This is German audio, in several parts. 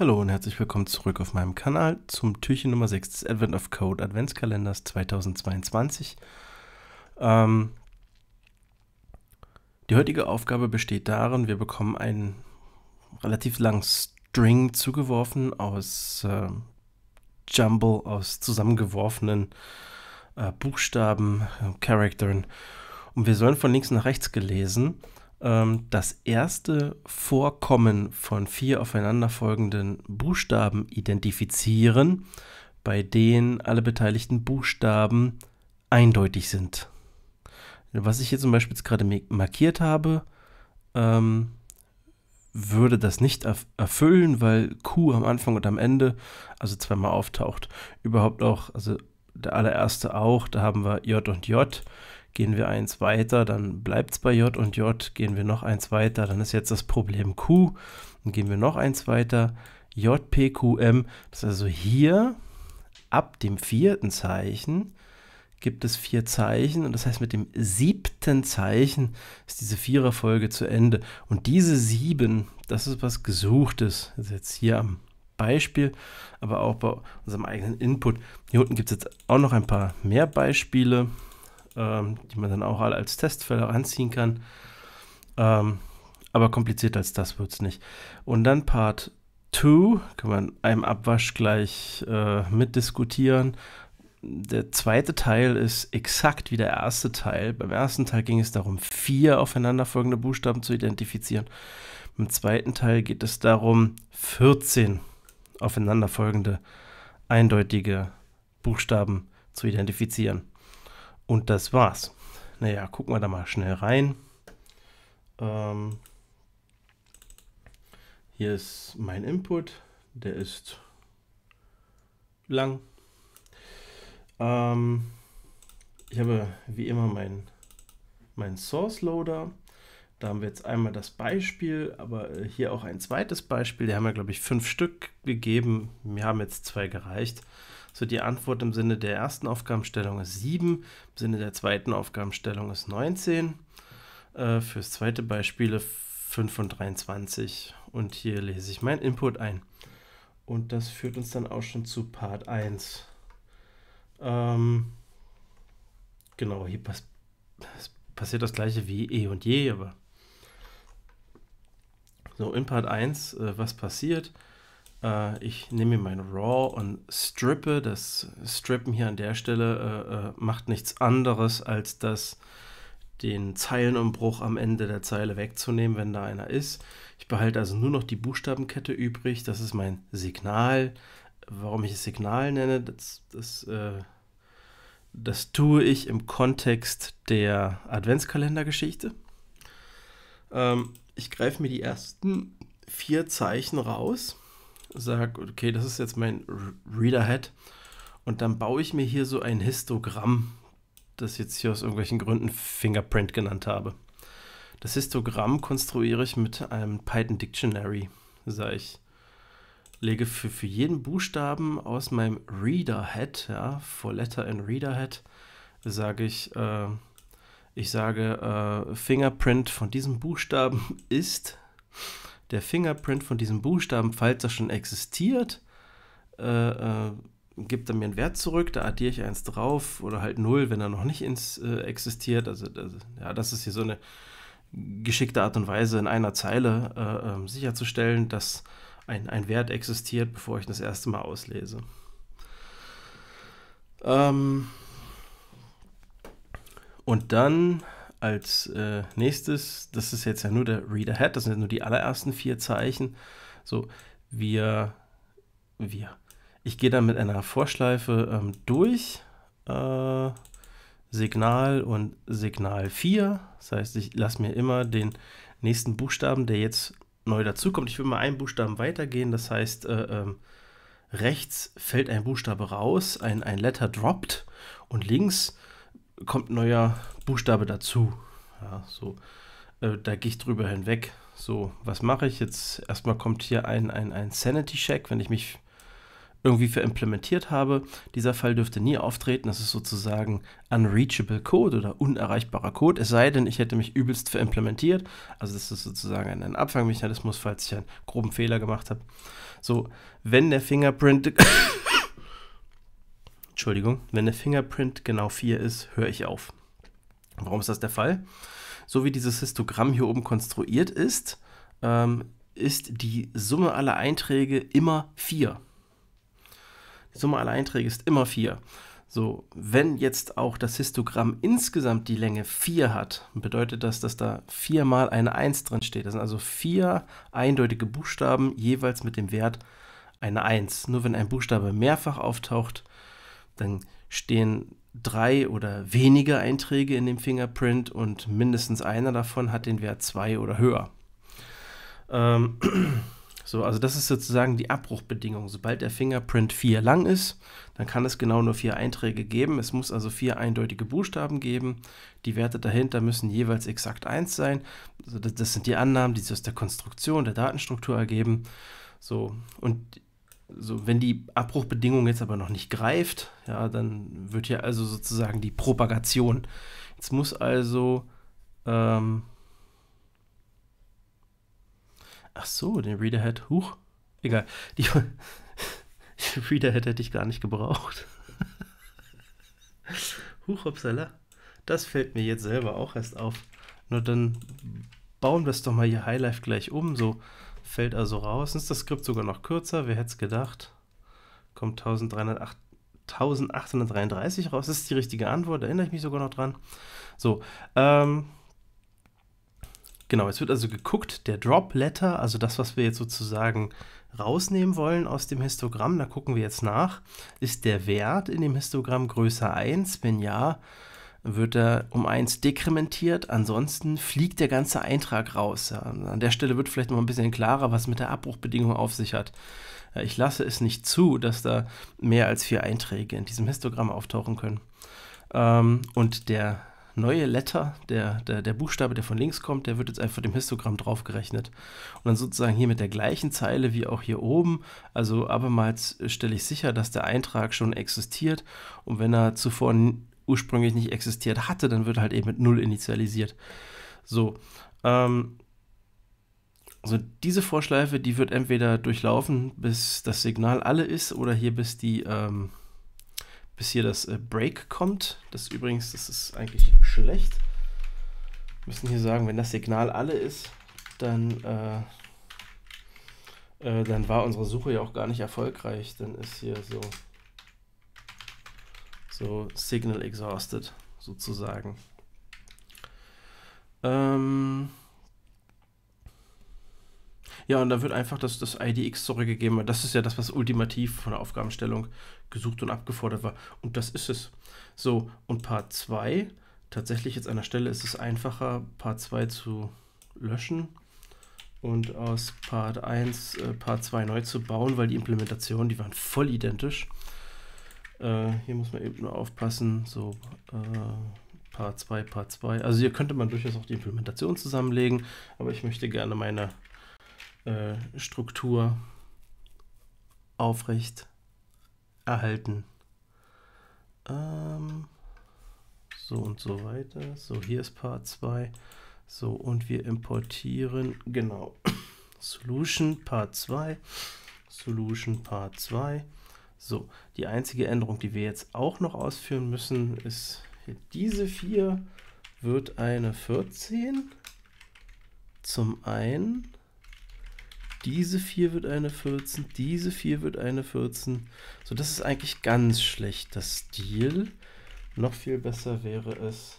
Hallo und herzlich willkommen zurück auf meinem Kanal zum Türchen Nummer 6 des Advent of Code Adventskalenders 2022. Ähm, die heutige Aufgabe besteht darin, wir bekommen einen relativ langen String zugeworfen aus äh, Jumble, aus zusammengeworfenen äh, Buchstaben, äh, Charakteren. Und wir sollen von links nach rechts gelesen ähm, das erste Vorkommen von vier aufeinanderfolgenden Buchstaben identifizieren, bei denen alle beteiligten Buchstaben eindeutig sind. Was ich hier zum Beispiel jetzt gerade markiert habe, ähm, würde das nicht erfüllen, weil Q am Anfang und am Ende, also zweimal auftaucht. Überhaupt auch, also der allererste auch, da haben wir J und J. Gehen wir eins weiter, dann bleibt es bei J und J. Gehen wir noch eins weiter, dann ist jetzt das Problem Q. Dann gehen wir noch eins weiter, J, P, Q, M. Das ist also hier ab dem vierten Zeichen gibt es vier Zeichen und das heißt mit dem siebten Zeichen ist diese Viererfolge zu Ende. Und diese sieben, das ist was Gesuchtes. Das ist jetzt hier am Beispiel, aber auch bei unserem eigenen Input. Hier unten gibt es jetzt auch noch ein paar mehr Beispiele ähm, die man dann auch alle als Testfälle anziehen kann. Ähm, aber komplizierter als das wird es nicht. Und dann Part 2, kann man einem Abwasch gleich äh, mitdiskutieren. Der zweite Teil ist exakt wie der erste Teil. Beim ersten Teil ging es darum, vier aufeinanderfolgende Buchstaben zu identifizieren. Im zweiten Teil geht es darum, 14 aufeinanderfolgende eindeutige Buchstaben zu identifizieren. Und das war's. Naja, gucken wir da mal schnell rein. Ähm, hier ist mein Input. Der ist lang. Ähm, ich habe wie immer meinen mein Source Loader. Da haben wir jetzt einmal das Beispiel, aber hier auch ein zweites Beispiel. Die haben ja, glaube ich, fünf Stück gegeben. Mir haben jetzt zwei gereicht. So die Antwort im Sinne der ersten Aufgabenstellung ist 7, im Sinne der zweiten Aufgabenstellung ist 19. Äh, fürs zweite Beispiel 5 und 23. Und hier lese ich meinen Input ein. Und das führt uns dann auch schon zu Part 1. Ähm, genau, hier pass passiert das gleiche wie eh und je, aber so in Part 1, äh, was passiert? Äh, ich nehme mir mein Raw und strippe. Das Strippen hier an der Stelle äh, äh, macht nichts anderes, als das den Zeilenumbruch am Ende der Zeile wegzunehmen, wenn da einer ist. Ich behalte also nur noch die Buchstabenkette übrig. Das ist mein Signal. Warum ich es Signal nenne, das, das, äh, das tue ich im Kontext der Adventskalendergeschichte. Ähm, ich greife mir die ersten vier Zeichen raus sage, okay, das ist jetzt mein Readerhead und dann baue ich mir hier so ein Histogramm, das ich jetzt hier aus irgendwelchen Gründen Fingerprint genannt habe. Das Histogramm konstruiere ich mit einem Python Dictionary, sage ich. Lege für, für jeden Buchstaben aus meinem Readerhead, ja, for letter in Readerhead, sage ich, äh, ich sage, äh, Fingerprint von diesem Buchstaben ist der Fingerprint von diesem Buchstaben, falls er schon existiert, äh, äh, gibt er mir einen Wert zurück, da addiere ich eins drauf oder halt null, wenn er noch nicht ins, äh, existiert. Also, das, ja, das ist hier so eine geschickte Art und Weise, in einer Zeile äh, ähm, sicherzustellen, dass ein, ein Wert existiert, bevor ich das erste Mal auslese. Ähm und dann als äh, nächstes, das ist jetzt ja nur der Read Ahead, das sind ja nur die allerersten vier Zeichen. So, wir, wir. Ich gehe dann mit einer Vorschleife ähm, durch. Äh, Signal und Signal 4. Das heißt, ich lasse mir immer den nächsten Buchstaben, der jetzt neu dazukommt. Ich will mal einen Buchstaben weitergehen. Das heißt, äh, ähm, rechts fällt ein Buchstabe raus, ein, ein Letter droppt und links kommt ein neuer Buchstabe dazu. Ja, so, äh, da gehe ich drüber hinweg. So, was mache ich jetzt? Erstmal kommt hier ein, ein, ein Sanity-Check, wenn ich mich irgendwie verimplementiert habe. Dieser Fall dürfte nie auftreten. Das ist sozusagen unreachable Code oder unerreichbarer Code. Es sei denn, ich hätte mich übelst verimplementiert. Also das ist sozusagen ein, ein Abfangmechanismus, falls ich einen groben Fehler gemacht habe. So, wenn der Fingerprint Entschuldigung, wenn der Fingerprint genau 4 ist, höre ich auf. Warum ist das der Fall? So wie dieses Histogramm hier oben konstruiert ist, ähm, ist die Summe aller Einträge immer 4. Die Summe aller Einträge ist immer 4. So, wenn jetzt auch das Histogramm insgesamt die Länge 4 hat, bedeutet das, dass da 4 mal eine 1 drin steht. Das sind also 4 eindeutige Buchstaben, jeweils mit dem Wert eine 1. Nur wenn ein Buchstabe mehrfach auftaucht, dann stehen drei oder weniger Einträge in dem Fingerprint und mindestens einer davon hat den Wert 2 oder höher. Ähm, so, also das ist sozusagen die Abbruchbedingung. Sobald der Fingerprint 4 lang ist, dann kann es genau nur vier Einträge geben. Es muss also vier eindeutige Buchstaben geben. Die Werte dahinter müssen jeweils exakt 1 sein. Also das, das sind die Annahmen, die sich aus der Konstruktion der Datenstruktur ergeben. So, und so, wenn die Abbruchbedingung jetzt aber noch nicht greift, ja, dann wird ja also sozusagen die Propagation. Jetzt muss also, ähm, ach so, den Readerhead, huch, egal, die, die Readerhead hätte ich gar nicht gebraucht. huch, upsala, das fällt mir jetzt selber auch erst auf. Nur dann bauen wir es doch mal hier Highlife gleich um, so fällt also raus. Ist das Skript sogar noch kürzer? Wer hätte es gedacht? Kommt 1308, 1833 raus. Das ist die richtige Antwort. Da erinnere ich mich sogar noch dran. So, ähm, genau. Es wird also geguckt, der Drop Letter, also das, was wir jetzt sozusagen rausnehmen wollen aus dem Histogramm, da gucken wir jetzt nach. Ist der Wert in dem Histogramm größer 1? Wenn ja, wird er um eins dekrementiert, ansonsten fliegt der ganze Eintrag raus. Ja, an der Stelle wird vielleicht noch ein bisschen klarer, was mit der Abbruchbedingung auf sich hat. Äh, ich lasse es nicht zu, dass da mehr als vier Einträge in diesem Histogramm auftauchen können. Ähm, und der neue Letter, der, der, der, Buchstabe, der von links kommt, der wird jetzt einfach dem Histogramm draufgerechnet. Und dann sozusagen hier mit der gleichen Zeile wie auch hier oben. Also abermals stelle ich sicher, dass der Eintrag schon existiert. Und wenn er zuvor ursprünglich nicht existiert hatte, dann wird halt eben mit 0 initialisiert. So. Ähm, also diese Vorschleife, die wird entweder durchlaufen, bis das Signal alle ist, oder hier bis die, ähm, bis hier das äh, Break kommt. Das übrigens, das ist eigentlich schlecht. Wir müssen hier sagen, wenn das Signal alle ist, dann, äh, äh, dann war unsere Suche ja auch gar nicht erfolgreich. Dann ist hier so so Signal Exhausted sozusagen. Ähm ja, und da wird einfach das, das IDX zurückgegeben. Das ist ja das, was ultimativ von der Aufgabenstellung gesucht und abgefordert war. Und das ist es. So, und Part 2, tatsächlich jetzt an der Stelle ist es einfacher, Part 2 zu löschen und aus Part 1 äh, Part 2 neu zu bauen, weil die Implementationen, die waren voll identisch. Äh, hier muss man eben nur aufpassen, so äh, Part 2, Part 2. Also hier könnte man durchaus auch die Implementation zusammenlegen, aber ich möchte gerne meine äh, Struktur aufrecht erhalten. Ähm, so und so weiter. So, hier ist Part 2. So, und wir importieren, genau, Solution Part 2, Solution Part 2. So, die einzige Änderung, die wir jetzt auch noch ausführen müssen, ist diese 4 wird eine 14. Zum einen, diese 4 wird eine 14, diese 4 wird eine 14. So, das ist eigentlich ganz schlecht, das Stil. Noch viel besser wäre es,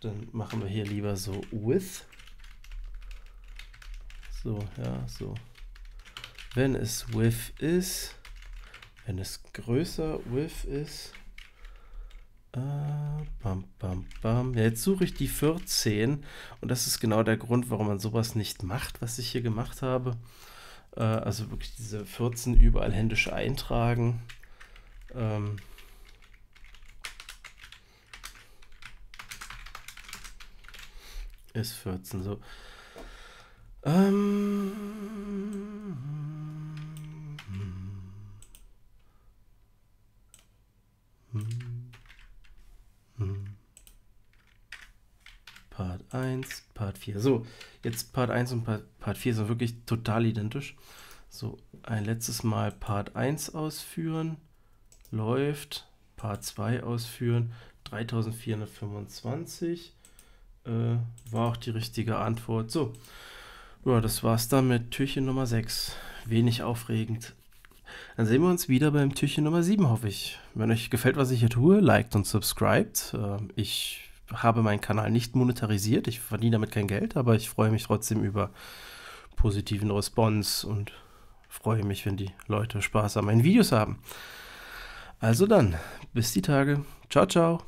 dann machen wir hier lieber so with. So, ja, so wenn es with ist, wenn es größer with ist. Äh, bam, bam, bam. Ja, jetzt suche ich die 14 und das ist genau der Grund, warum man sowas nicht macht, was ich hier gemacht habe. Äh, also wirklich diese 14 überall händisch eintragen. Ähm, ist 14 so. Ähm, 4. So, jetzt Part 1 und Part, Part 4 sind wirklich total identisch. So, ein letztes Mal Part 1 ausführen, läuft, Part 2 ausführen, 3425 äh, war auch die richtige Antwort. So, ja, das war's dann mit Türchen Nummer 6. Wenig aufregend. Dann sehen wir uns wieder beim Türchen Nummer 7, hoffe ich. Wenn euch gefällt, was ich hier tue, liked und subscribed. Äh, ich habe meinen Kanal nicht monetarisiert. Ich verdiene damit kein Geld, aber ich freue mich trotzdem über positiven Response und freue mich, wenn die Leute Spaß an meinen Videos haben. Also dann, bis die Tage. Ciao, ciao.